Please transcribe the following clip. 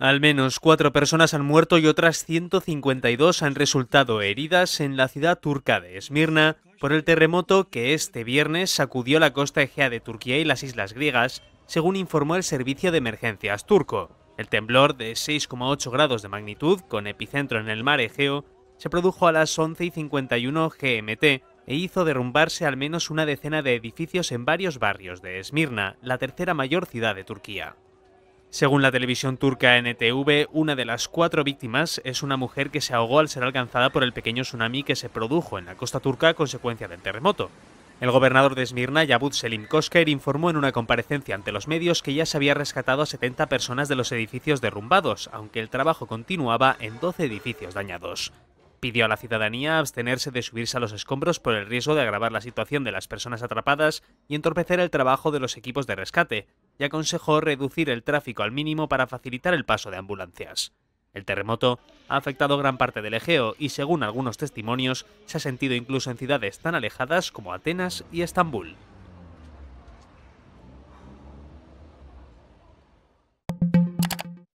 Al menos cuatro personas han muerto y otras 152 han resultado heridas en la ciudad turca de Esmirna por el terremoto que este viernes sacudió la costa egea de Turquía y las islas griegas, según informó el Servicio de Emergencias turco. El temblor de 6,8 grados de magnitud, con epicentro en el mar Egeo, se produjo a las 11:51 GMT e hizo derrumbarse al menos una decena de edificios en varios barrios de Esmirna, la tercera mayor ciudad de Turquía. Según la televisión turca NTV, una de las cuatro víctimas es una mujer que se ahogó al ser alcanzada por el pequeño tsunami que se produjo en la costa turca a consecuencia del terremoto. El gobernador de Esmirna, Yabut Selim Kosker, informó en una comparecencia ante los medios que ya se había rescatado a 70 personas de los edificios derrumbados, aunque el trabajo continuaba en 12 edificios dañados. Pidió a la ciudadanía abstenerse de subirse a los escombros por el riesgo de agravar la situación de las personas atrapadas y entorpecer el trabajo de los equipos de rescate, y aconsejó reducir el tráfico al mínimo para facilitar el paso de ambulancias. El terremoto ha afectado gran parte del Egeo y, según algunos testimonios, se ha sentido incluso en ciudades tan alejadas como Atenas y Estambul.